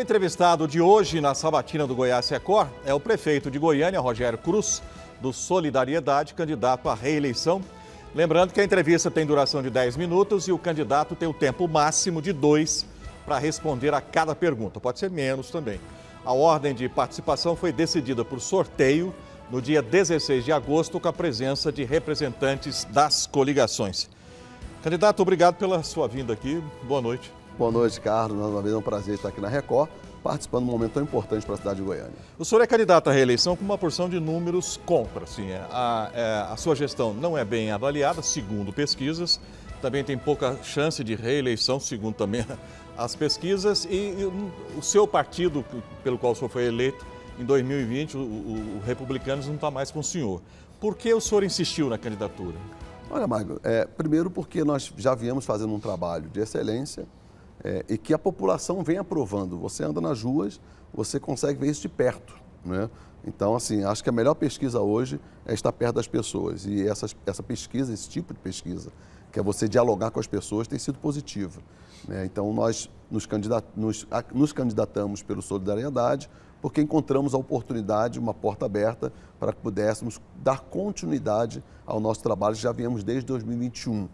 entrevistado de hoje na sabatina do Goiás Record é o prefeito de Goiânia, Rogério Cruz, do Solidariedade, candidato à reeleição. Lembrando que a entrevista tem duração de 10 minutos e o candidato tem o tempo máximo de dois para responder a cada pergunta. Pode ser menos também. A ordem de participação foi decidida por sorteio no dia 16 de agosto, com a presença de representantes das coligações. Candidato, obrigado pela sua vinda aqui. Boa noite. Boa noite, Carlos. Mais uma vez é um prazer estar aqui na Record, participando de um momento tão importante para a cidade de Goiânia. O senhor é candidato à reeleição com uma porção de números contra. sim é. a, é, a sua gestão não é bem avaliada, segundo pesquisas. Também tem pouca chance de reeleição, segundo também as pesquisas. E, o seu partido, pelo qual o senhor foi eleito em 2020, o, o, o Republicanos, não está mais com o senhor. Por que o senhor insistiu na candidatura? Olha, Magno, é, primeiro porque nós já viemos fazendo um trabalho de excelência é, e que a população vem aprovando. Você anda nas ruas, você consegue ver isso de perto. Né? Então, assim, acho que a melhor pesquisa hoje é estar perto das pessoas. E essa essa pesquisa, esse tipo de pesquisa, que é você dialogar com as pessoas, tem sido positiva. Né? Então, nós nos, candidat, nos, nos candidatamos pelo Solidariedade, porque encontramos a oportunidade, uma porta aberta, para que pudéssemos dar continuidade ao nosso trabalho que já viemos desde 2021.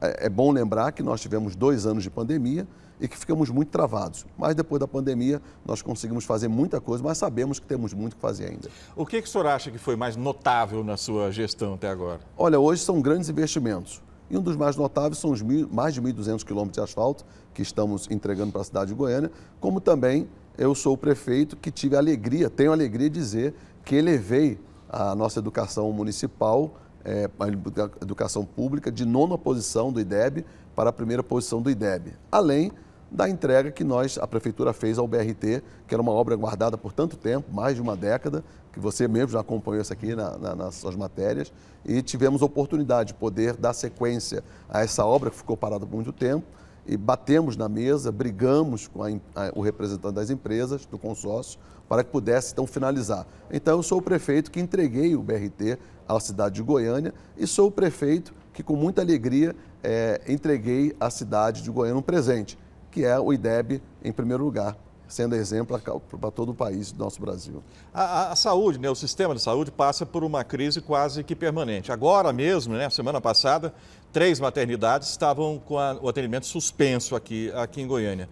É, é bom lembrar que nós tivemos dois anos de pandemia e que ficamos muito travados. Mas depois da pandemia, nós conseguimos fazer muita coisa, mas sabemos que temos muito que fazer ainda. O que, que o senhor acha que foi mais notável na sua gestão até agora? Olha, hoje são grandes investimentos. E um dos mais notáveis são os mil, mais de 1.200 quilômetros de asfalto que estamos entregando para a cidade de Goiânia, como também eu sou o prefeito que tive a alegria, tenho a alegria de dizer que elevei a nossa educação municipal é, a educação pública de nona posição do IDEB para a primeira posição do IDEB, além da entrega que nós, a Prefeitura fez ao BRT, que era uma obra guardada por tanto tempo, mais de uma década, que você mesmo já acompanhou isso aqui na, na, nas suas matérias, e tivemos a oportunidade de poder dar sequência a essa obra que ficou parada por muito tempo, e batemos na mesa, brigamos com a, a, o representante das empresas, do consórcio, para que pudesse então finalizar. Então eu sou o prefeito que entreguei o BRT à cidade de Goiânia e sou o prefeito que, com muita alegria, é, entreguei à cidade de Goiânia um presente, que é o IDEB em primeiro lugar, sendo exemplo para todo o país do nosso Brasil. A, a, saúde, né, o sistema de saúde passa por uma crise quase que permanente. Agora mesmo, né, semana passada, três maternidades estavam com a, o atendimento suspenso aqui, aqui em Goiânia.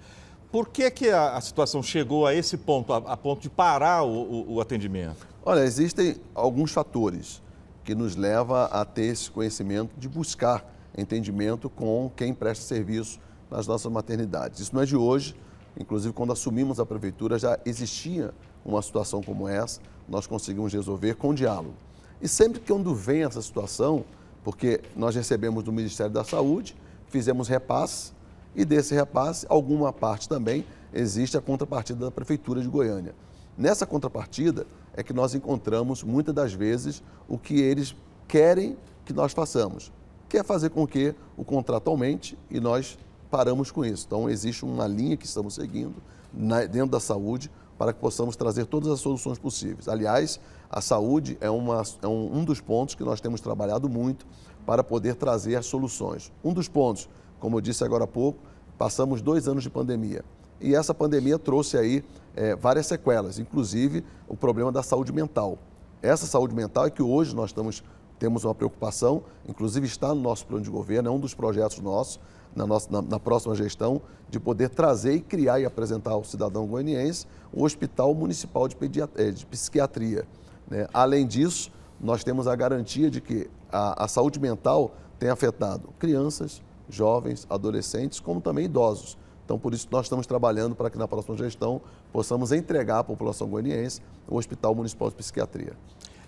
Por que, que a, a situação chegou a esse ponto, a, a ponto de parar o, o, o atendimento? Olha, existem alguns fatores que nos leva a ter esse conhecimento de buscar entendimento com quem presta serviço nas nossas maternidades. Isso não é de hoje, inclusive quando assumimos a prefeitura já existia uma situação como essa, nós conseguimos resolver com diálogo. E sempre que quando vem essa situação, porque nós recebemos do Ministério da Saúde, fizemos repasse e desse repasse, alguma parte também existe a contrapartida da Prefeitura de Goiânia. Nessa contrapartida, é que nós encontramos, muitas das vezes, o que eles querem que nós façamos. Quer fazer com que o contrato aumente e nós paramos com isso. Então, existe uma linha que estamos seguindo na, dentro da saúde para que possamos trazer todas as soluções possíveis. Aliás, a saúde é, uma, é um, um dos pontos que nós temos trabalhado muito para poder trazer as soluções. Um dos pontos, como eu disse agora há pouco, passamos dois anos de pandemia e essa pandemia trouxe aí é, várias sequelas, inclusive o problema da saúde mental. Essa saúde mental é que hoje nós estamos, temos uma preocupação, inclusive está no nosso plano de governo, é um dos projetos nossos, na, nossa, na, na próxima gestão, de poder trazer e criar e apresentar ao cidadão goianiense um hospital municipal de, pediatria, é, de psiquiatria. Né? Além disso, nós temos a garantia de que a, a saúde mental tem afetado crianças, jovens, adolescentes, como também idosos. Então, por isso, nós estamos trabalhando para que na próxima gestão possamos entregar à população goianiense o Hospital Municipal de Psiquiatria.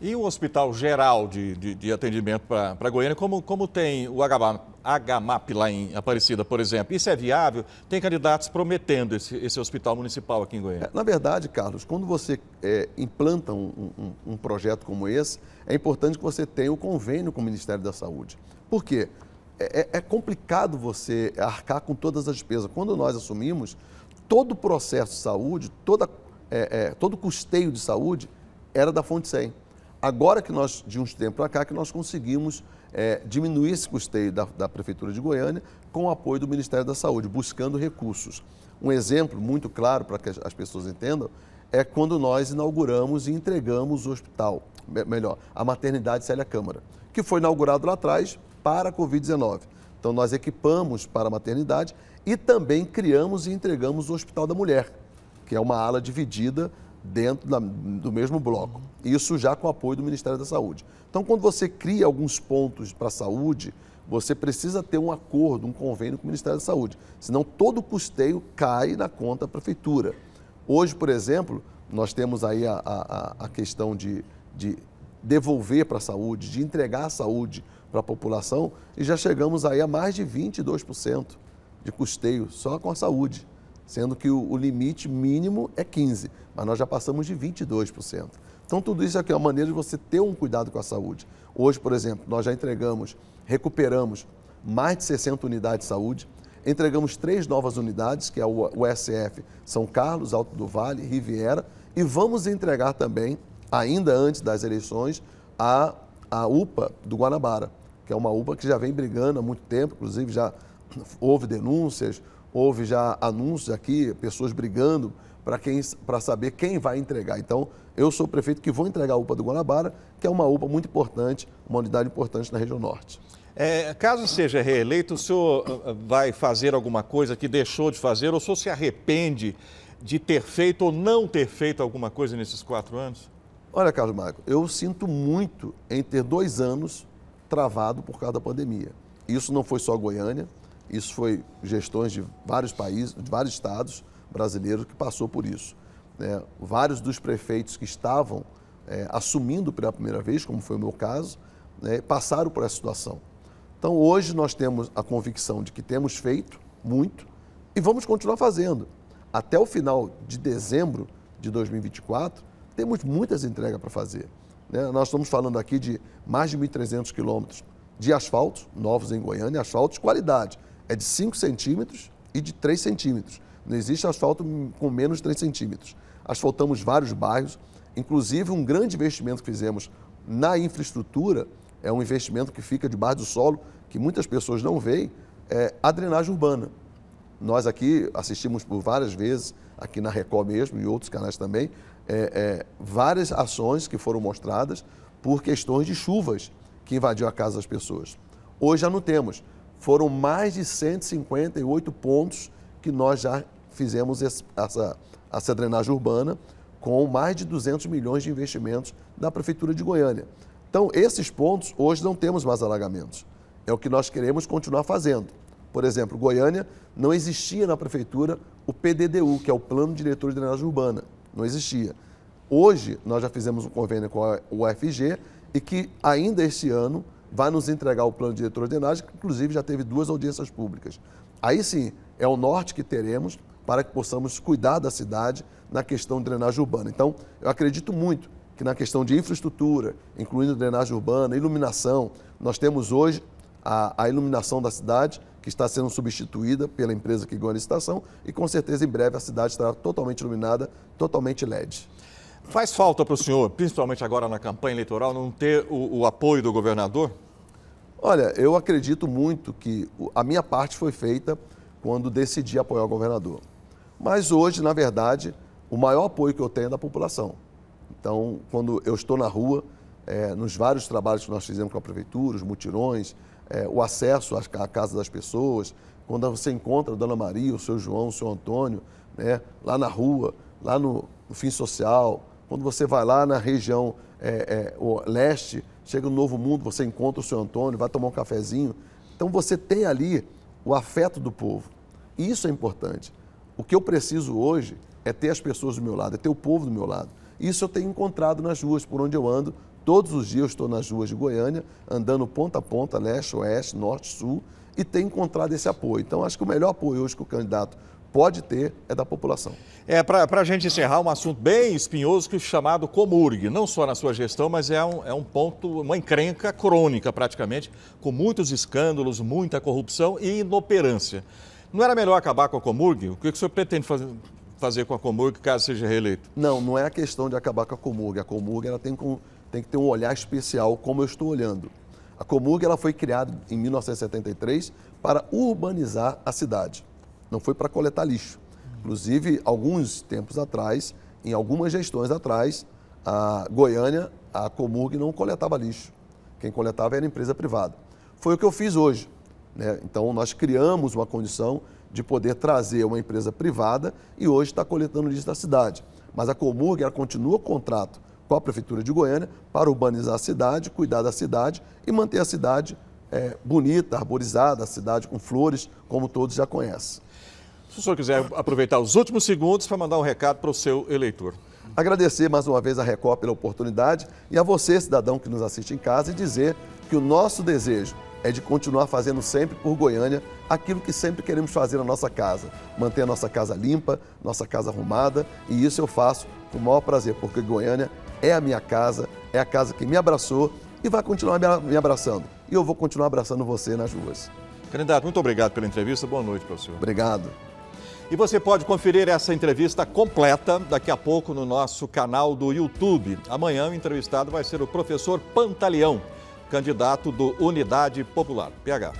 E o Hospital Geral de, de, de Atendimento para Goiânia, como, como tem o HMAP lá em Aparecida, por exemplo? Isso é viável? Tem candidatos prometendo esse, esse hospital municipal aqui em Goiânia? É, na verdade, Carlos, quando você é, implanta um, um, um projeto como esse, é importante que você tenha o um convênio com o Ministério da Saúde. Por quê? É, é, é complicado você arcar com todas as despesas. Quando nós assumimos, todo o processo de saúde, toda, é, é, todo o custeio de saúde era da fonte 100. Agora que nós, de uns tempos para cá, que nós conseguimos é, diminuir esse custeio da, da, Prefeitura de Goiânia com o apoio do Ministério da Saúde, buscando recursos. Um exemplo muito claro para que as pessoas entendam é quando nós inauguramos e entregamos o hospital, melhor, a maternidade Célia Câmara, que foi inaugurado lá atrás para a Covid-19. Então, nós equipamos para a maternidade e também criamos e entregamos o Hospital da Mulher, que é uma ala dividida dentro da, do mesmo bloco. Isso já com apoio do Ministério da Saúde. Então, quando você cria alguns pontos para a saúde, você precisa ter um acordo, um convênio com o Ministério da Saúde. Senão, todo o custeio cai na conta da Prefeitura. Hoje, por exemplo, nós temos aí a, a, a questão de, de devolver para a saúde, de entregar a saúde para a população, e já chegamos aí a mais de 22% de custeio só com a saúde, sendo que o, limite mínimo é 15%, mas nós já passamos de 22%. Então, tudo isso aqui é uma maneira de você ter um cuidado com a saúde. Hoje, por exemplo, nós já entregamos, recuperamos mais de 60 unidades de saúde, entregamos três novas unidades, que é o USF São Carlos, Alto do Vale, Riviera, e vamos entregar também ainda antes das eleições, a, a UPA do Guanabara, que é uma UPA que já vem brigando há muito tempo, inclusive já houve denúncias, houve já anúncios aqui, pessoas brigando para quem para saber quem vai entregar. Então, eu sou o prefeito que vou entregar a UPA do Guanabara, que é uma UPA muito importante, uma unidade importante na região norte. É, caso seja reeleito, o senhor ah, ah, vai fazer alguma coisa que deixou de fazer ou o senhor se arrepende de ter feito ou não ter feito alguma coisa nesses quatro anos? Olha, Carlos Marco, eu sinto muito em ter dois anos travado por causa da pandemia. Isso não foi só Goiânia, isso foi gestões de vários países, de vários estados brasileiros que passou por isso. Né? Vários dos prefeitos que estavam é, assumindo pela primeira vez, como foi o meu caso, né, passaram por essa situação. Então hoje nós temos a convicção de que temos feito muito e vamos continuar fazendo. Até o final de dezembro de 2024, temos muitas entregas para fazer. Né? Nós estamos falando aqui de mais de 1.300 quilômetros de asfalto novos em Goiânia, asfalto de qualidade. É de 5 centímetros e de 3 centímetros. Não existe asfalto com menos de 3 centímetros. Asfaltamos vários bairros, inclusive um grande investimento que fizemos na infraestrutura, é um investimento que fica debaixo do solo, que muitas pessoas não veem, é a drenagem urbana. Nós aqui assistimos por várias vezes, aqui na Record mesmo e outros canais também, é, é, várias ações que foram mostradas por questões de chuvas que invadiu a casa das pessoas. Hoje já não temos. Foram mais de 158 pontos que nós já fizemos essa, essa drenagem urbana com mais de 200 milhões de investimentos da Prefeitura de Goiânia. Então, esses pontos, hoje não temos mais alagamentos. É o que nós queremos continuar fazendo. Por exemplo, Goiânia não existia na Prefeitura o PDDU, que é o Plano Diretor de Drenagem Urbana não existia. Hoje, nós já fizemos um convênio com a UFG e que ainda este ano vai nos entregar o plano de diretor de drenagem, que inclusive já teve duas audiências públicas. Aí sim, é o norte que teremos para que possamos cuidar da cidade na questão de drenagem urbana. Então, eu acredito muito que na questão de infraestrutura, incluindo drenagem urbana, iluminação, nós temos hoje a, a iluminação da cidade que está sendo substituída pela empresa que ganhou a licitação e com certeza em breve a cidade estará totalmente iluminada, totalmente LED. Faz falta para o senhor, principalmente agora na campanha eleitoral, não ter o, o apoio do governador? Olha, eu acredito muito que a minha parte foi feita quando decidi apoiar o governador. Mas hoje, na verdade, o maior apoio que eu tenho é da população. Então, quando eu estou na rua, é, nos vários trabalhos que nós fizemos com a prefeitura, os mutirões, é, o acesso à casa das pessoas, quando você encontra a Dona Maria, o seu João, o seu Antônio, né, lá na rua, lá no, no fim social, quando você vai lá na região é, é, leste, chega no Novo Mundo, você encontra o seu Antônio, vai tomar um cafezinho. Então você tem ali o afeto do povo. E isso é importante. O que eu preciso hoje é ter as pessoas do meu lado, é ter o povo do meu lado. Isso eu tenho encontrado nas ruas, por onde eu ando, Todos os dias eu estou nas ruas de Goiânia, andando ponta a ponta, leste, oeste, norte, sul, e tenho encontrado esse apoio. Então, acho que o melhor apoio hoje que o candidato pode ter é da população. É, para a gente encerrar, um assunto bem espinhoso que é chamado Comurg, não só na sua gestão, mas é um, é um ponto, uma encrenca crônica praticamente, com muitos escândalos, muita corrupção e inoperância. Não era melhor acabar com a Comurg? O que o senhor pretende fazer? fazer com a Comurg caso seja reeleito? Não, não é a questão de acabar com a Comurg. A Comurg ela tem com, tem que ter um olhar especial, como eu estou olhando. A Comurg ela foi criada em 1973 para urbanizar a cidade, não foi para coletar lixo. Inclusive, alguns tempos atrás, em algumas gestões atrás, a Goiânia, a Comurg não coletava lixo. Quem coletava era empresa privada. Foi o que eu fiz hoje. Né? Então, nós criamos uma condição de poder trazer uma empresa privada e hoje está coletando lixo da cidade. Mas a Comurg ela continua o contrato com a Prefeitura de Goiânia para urbanizar a cidade, cuidar da cidade e manter a cidade é, bonita, arborizada, a cidade com flores, como todos já conhecem. Se o senhor quiser aproveitar os últimos segundos para mandar um recado para o seu eleitor. Agradecer mais uma vez a Record pela oportunidade e a você, cidadão que nos assiste em casa, e dizer que o nosso desejo é de continuar fazendo sempre por Goiânia aquilo que sempre queremos fazer na nossa casa, manter a nossa casa limpa, nossa casa arrumada, e isso eu faço com o maior prazer, porque Goiânia é a minha casa, é a casa que me abraçou e vai continuar me abraçando. E eu vou continuar abraçando você nas ruas. Candidato, muito obrigado pela entrevista. Boa noite para o senhor. Obrigado. E você pode conferir essa entrevista completa daqui a pouco no nosso canal do YouTube. Amanhã o entrevistado vai ser o professor Pantaleão, candidato do Unidade Popular. PH.